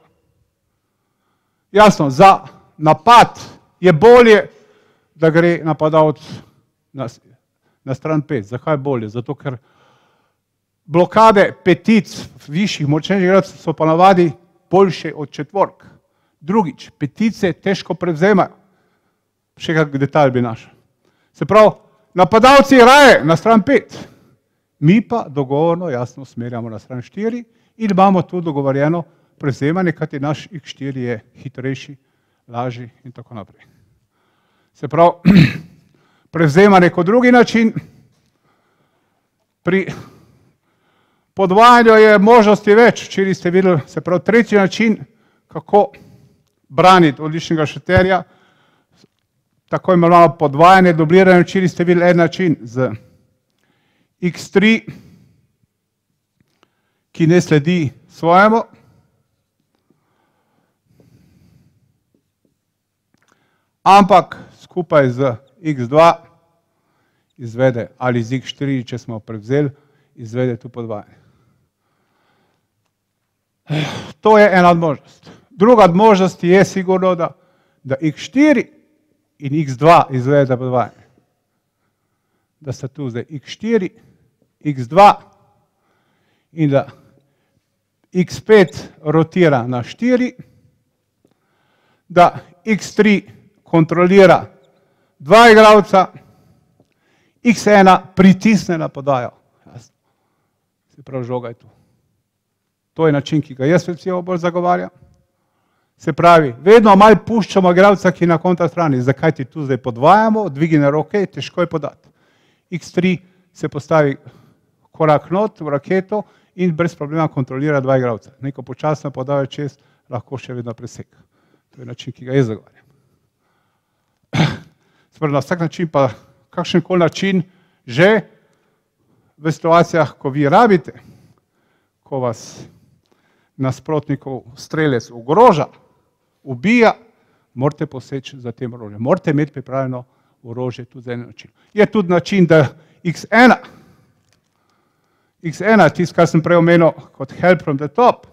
Jasno, za napad je bolje, da gre napadalc na, na stran pet. Zakaj bolje? Zato, ker blokade petic višjih močnejših gradcev so pa navadi boljše od četvork. Drugič, petice težko prevzemajo. Še kak detalj bi našel. Se pravi, napadalci raje na stran pet. Mi pa dogovorno, jasno, usmerjamo na stran 4 in imamo tu dogovorjeno prevzemanje, kajti naš X4 je hitrejši, lažji in tako naprej. Se pravi, prevzemanje kot drugi način, pri podvajanju je možnosti več, včeri ste videli, se pravi, tretji način, kako braniti odličnega šeterja, tako imamo podvajanje, dobliranje, včeri ste videli en način z prevzemanje, x3, ki ne sledi svojemu, ampak skupaj z x2 izvede, ali z x4, če smo prevzeli, izvede tu podvajanje. To je ena možnost. Druga možnost je sigurno, da x4 in x2 izvede podvajanje da sta tu zdaj x4, x2 in da x5 rotira na 4, da x3 kontrolira dva igravca, x1 pritisne na podajo. Se pravi, žoga je tu. To je način, ki ga jaz specijo bolj zagovarjam. Se pravi, vedno malo puščamo igravca, ki je na kontra strani. Zakaj ti tu zdaj podvajamo, dvigine roke, težko je podati. X3 se postavi korak not v raketo in brez problema kontrolira dva igravca. Neko počasno podave čez, lahko še vedno preseka. To je način, ki ga jaz zagovarjam. Sprej na vsak način pa kakšen kol način že v situacijah, ko vi rabite, ko vas nasprotnikov strelec ogroža, ubija, morate poseči za tem rožem. Morate imeti pripravljeno vsega orožje tudi z enim načinom. Je tudi način, da x1, x1, tisto, kar sem prej omenil kot help from the top,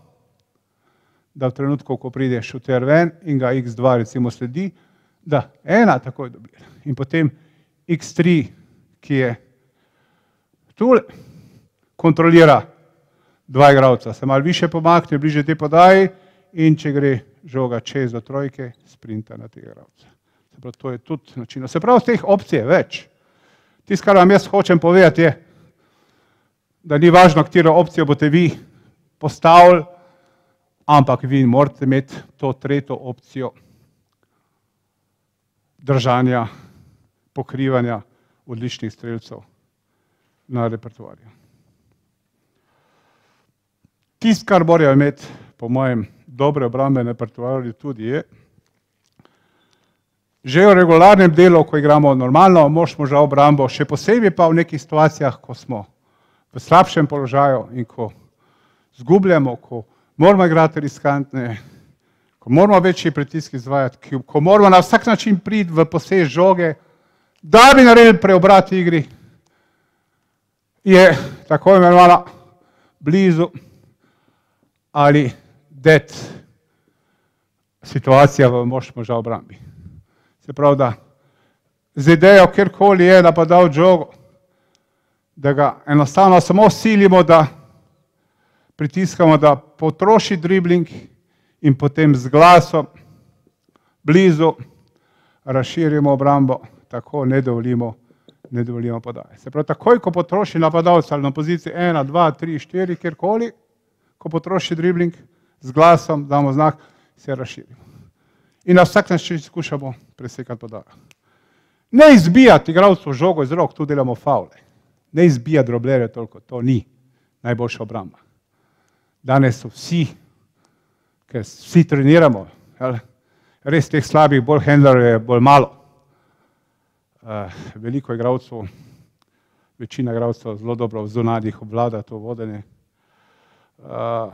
da v trenutku, ko pride šuter ven in ga x2 recimo sledi, da ena takoj dobi. In potem x3, ki je tule, kontrolira dva igravca. Se malo više pomakne, bliže te podaji in če gre žoga čez do trojke, sprinta na tega igravca. Se pravi, to je tudi način. Se pravi, teh opcij je več. Tisto, kar vam jaz hočem povedati, je, da ni važno, katero opcijo boste vi postavili, ampak vi morate imeti to tretjo opcijo držanja, pokrivanja odličnih streljcev na repertoarju. Tisto, kar morajo imeti, po mojem, dobre obrambe na repertoarju tudi je, Že v regularnem delu, ko igramo normalno, možemo žal obrambo, še posebej pa v nekih situacijah, ko smo v slabšem položaju in ko zgubljamo, ko moramo igrati riskantne, ko moramo večji pritisk izvajati, ko moramo na vsak način priti v posež žoge, da bi naredili preobrat igri, je tako imenovana blizu ali det situacija v možemo žal obrambi. Se pravi, da z idejo, kjerkoli je, da pa da v džogo, da ga enostavno samo silimo, da pritiskamo, da potroši dribling in potem z glasom blizu razširimo obrambo, tako ne dovolimo ne dovolimo podaje. Se pravi, takoj, ko potroši napadalc ali na poziciji 1, 2, 3, 4, kjerkoli, ko potroši dribling, z glasom damo znak, se razširimo. In na vsak način skušamo vsega presekati podajo. Ne izbijati igralcev žogo iz rok, tu delamo faule. Ne izbijati droblerje toliko, to ni najboljša obramba. Danes so vsi, ker vsi treniramo, jel? res teh slabih bolj handlerjev je bolj malo. Uh, veliko igralcev, večina igralcev zelo dobro v zunanjih obvlada to vodenje. Uh,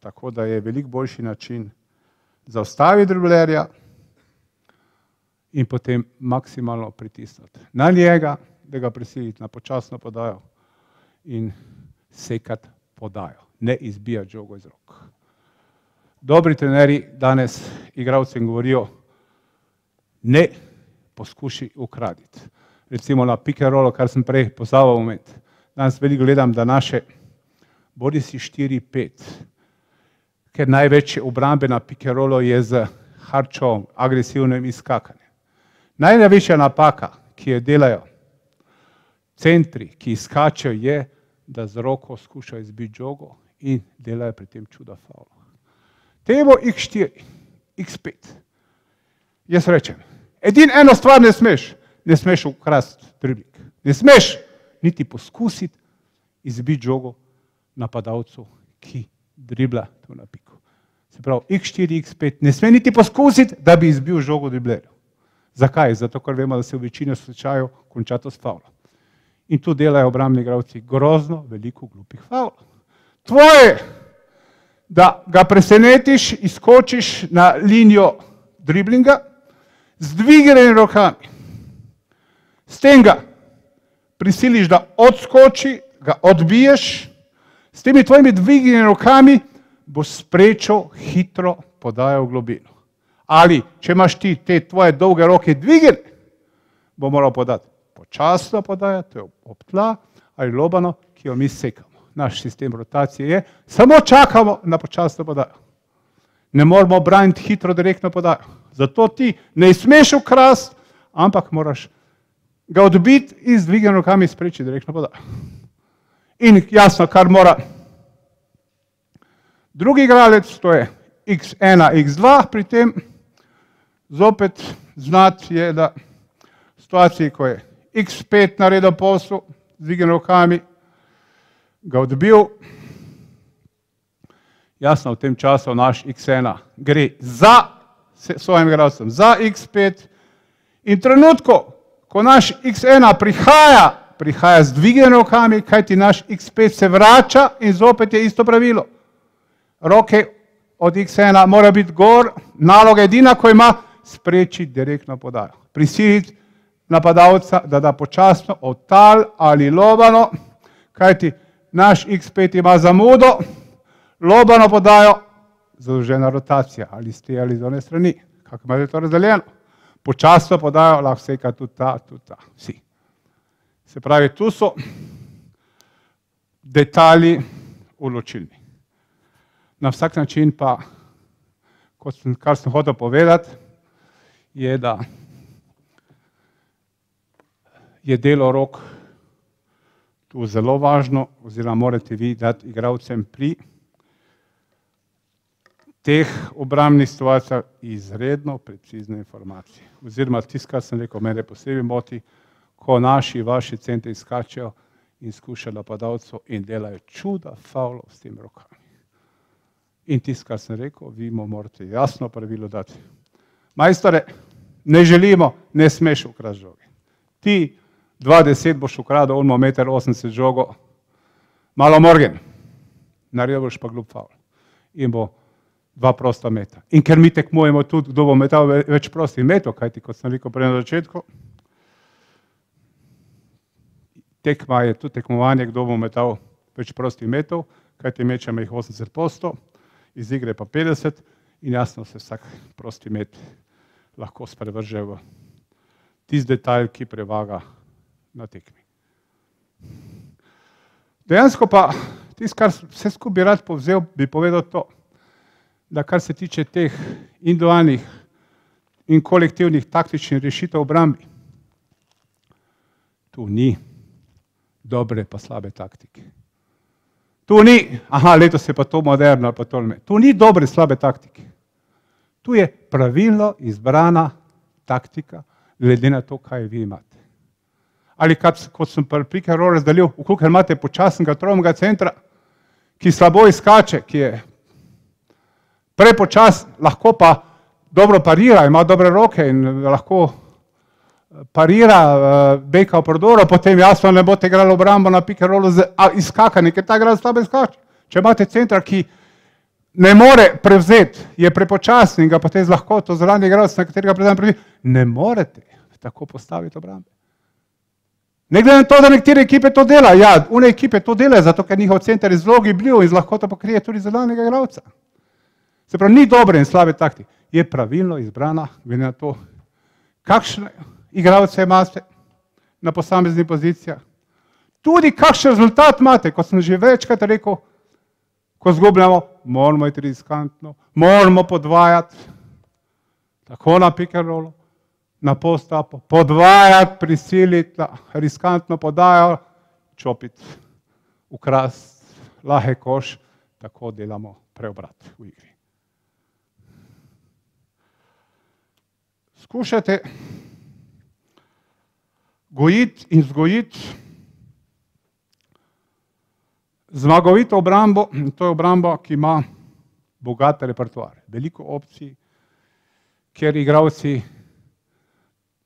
tako da je veliko boljši način zaustaviti droblerja in potem maksimalno pritisniti na njega, da ga prisiliti na počasno podajo in sekat podajo, ne izbijati žogo iz rok. Dobri treneri danes igralcem govorijo, ne poskuši ukraditi. Recimo na pick and rollu, kar sem prej pozval v moment, danes veliko gledam, da naše bodi si 4-5, ker največje obrambe na pick and rollu je z harčom, agresivnim iskakan. Najnevišja napaka, ki jo delajo centri, ki izkačajo, je, da z roko skušajo izbiti žogo in delajo pri tem čuda faulo. Temo x4, x5. Jaz rečem, edin eno stvar ne smeš, ne smeš ukrasti driblik. Ne smeš niti poskusiti izbiti žogo napadalcu, ki dribla to na piku. Se pravi, x4, x5 ne sme niti poskusiti, da bi izbil žogo driblerju. Zakaj? Zato, ker vemo, da se v večini slučajev konča to s faulom. In tu delajo obrambni igravci grozno, veliko glupih faulov. Tvoje, da ga presenetiš, izkočiš na linijo driblinga z dvignjenimi rokami, s tem ga prisiliš, da odskoči, ga odbiješ, s temi tvojimi dvignjenimi rokami boš sprečil hitro podajo v globino. Ali, če imaš ti te tvoje dolge roke dvigene, bo moral podati počasno podajati, to je ob tla ali lobano, ki jo mi sekamo. Naš sistem rotacije je, samo čakamo na počasno podajo. Ne moramo braniti hitro, direktno podajo. Zato ti ne smeš ukrasti, ampak moraš ga odbiti in z dvigeno rokami spreči direktno podajo. In jasno, kar mora drugi igralec, to je x1, x2, pri tem, da je, zopet znat je da situaciji ko je x5 na redom poslu, zvigen rokami, ga odbil, jasno v tem času naš x1 gre za svojim gradstvom, za x5 in trenutko, ko naš x1 prihaja, prihaja z dvigen rokami, kaj ti naš x5 se vrača in zopet je isto pravilo. Roke od x1 mora biti gor, naloga edina koja ima vrata, sprečiti direktno podajo. Prisiliti napadalca, da da počasno otal ali lobano, kajti naš X5 ima zamudo, lobano podajo, zadružena rotacija, ali ste ali z one strani, kako imate to razdeljeno. Počasno podajo, lahko seka tudi ta, tudi ta, vsi. Se pravi, tu so detalji uločilni. Na vsak način pa, kar sem hotel povedati, je, da je delo rok tu zelo važno, oziroma morate vi dati igravcem pri teh obramnih situacijah izredno precizne informacije. Oziroma tisto, kar sem rekel, mene posebej moti, ko naši, vaši centri skačejo in skušajo napadalcev in delajo čuda, faulo s tem rokami. In tisto, kar sem rekel, vi mu morate jasno pravilo dati majstore, ne želimo, ne smeš ukrati žoge. Ti 20 boš ukradil, on ima 1,80 m žogo, malo morgen, naredil boš pa glup faul in bo dva prosta meta. In ker mi tekmujemo tudi, kdo bo metal več prostih metov, kajti kot sem rekel prej na začetku, tekma je tudi tekmovanje, kdo bo metal več prostih metov, kajti mečemo jih 80%, iz igre pa 50%, In jasno se vsak prosti med lahko sprevrže v tisti detalj, ki prevaga na tekmi. Dejansko pa tisto, kar vse skupaj bi rad povzel, bi povedal to, da kar se tiče teh individualnih in kolektivnih taktičnih rešitev obrambi, tu ni dobre pa slabe taktike. Tu ni, aha, letos je pa to moderno, pa to ne. Tu ni dobre, slabe taktike. Tu je pravilno izbrana taktika, glede na to, kaj vi imate. Ali kot sem prikaj razdalil, ukoliko imate počasnega trovnega centra, ki slabo izkače, ki je prepočas, lahko pa dobro parira, ima dobre roke in eh, lahko eh, parira eh, beka v prodoro, potem jasno ne bote igrali obrambo na pikerolu, a izskaka nekaj, ta igra slabo izkače. Če imate centra, ki je ne more prevzeti, je prepočasen in ga potem z lahkoto zraven igralca, na katerega predam prvi, ne morete tako postaviti obrambe. Ne glede na to, da nekatere ekipe to dela, ja, one ekipe to dela, zato ker njihov center je zelo gibljiv in z lahkoto pokrije tudi zraven igralca. Se pravi, ni dobre in slabe takti. Je pravilno izbrana, glede na to, kakšne igralce imate na posameznih pozicijah, tudi kakšen rezultat imate, kot sem že večkrat rekel, ko zgubljamo moramo biti riskantno, moramo podvajati, tako na pikerolu, na postapu, podvajati, prisiliti, riskantno podajo, čopiti, ukrasti, lahe koš, tako delamo preobrat v igri. Skušajte gojiti in zgojiti zmagovito obrambo, to je obramba, ki ima bogat repertoar, veliko opcij, ker igravci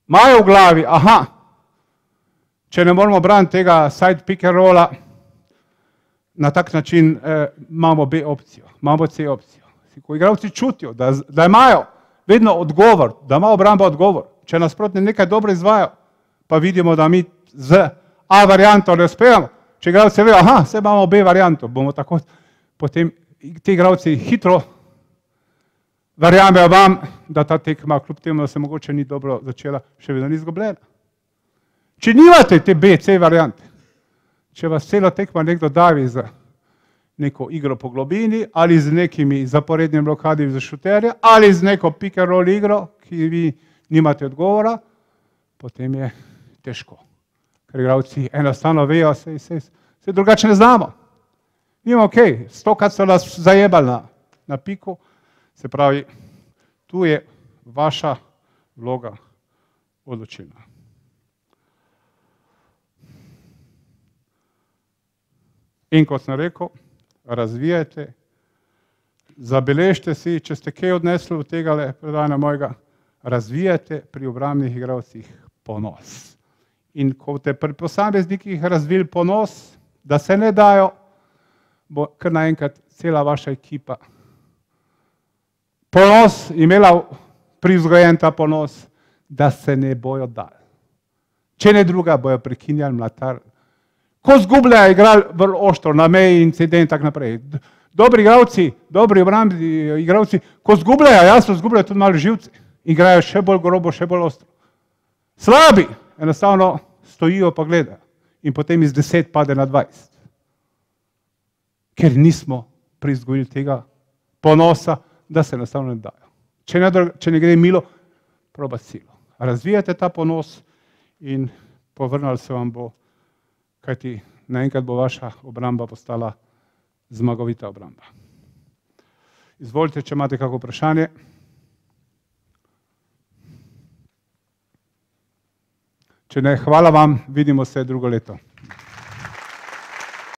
imajo v glavi, aha, če ne moramo braniti tega side picker rola, na tak način eh, imamo B opcijo, imamo C opcijo. Ko igravci čutijo, da, da imajo vedno odgovor, da ima obramba odgovor, če nasprotne nekaj dobro izvajo, pa vidimo, da mi z A varianto ne uspevamo, Če igralce ve, aha, se imamo obe varianto, bomo tako, potem ti igralci hitro verjamejo vam, da ta tekma, kljub temu, da se mogoče ni dobro začela, še vedno ni zgobljena. Če nimate te B, C variante, če vas celo tekma nekdo davi za neko igro po globini ali z nekimi zaporednimi blokadi za šuterje ali z neko pick and roll igro, ki vi nimate odgovora, potem je težko ker igravci enostavno vejo, se, se, se, se drugače ne znamo. Nima ok, stokrat so nas zajebali na, na piku, se pravi, tu je vaša vloga odločilna. In kot sem rekel, razvijajte, zabeležite si, če ste kaj odnesli od tega predajanja mojega, razvijajte pri obramnih igravcih ponos. In ko te pri posameznikih razvil ponos, da se ne dajo, bo kar naenkrat cela vaša ekipa ponos, imela privzgojen ta ponos, da se ne bojo dal. Če ne druga, bojo prekinjali mlatar. Ko zgubljajo, igrali vrlo oštro, na meji incident, tak naprej. Dobri igravci, dobri obrambi eh, igravci, ko zgubljajo, jasno zgubljajo tudi malo živci, igrajo še bolj grobo, še bolj ostro. Slabi! Slabi! enostavno stojijo pa gledajo in potem iz deset pade na dvajset. Ker nismo prizgojili tega ponosa, da se enostavno ne dajo. Če ne, če ne gre milo, proba silo. Razvijate ta ponos in povrnal se vam bo, kajti naenkrat bo vaša obramba postala zmagovita obramba. Izvolite, če imate kakšno vprašanje. Če ne, hvala vam, vidimo se drugo leto.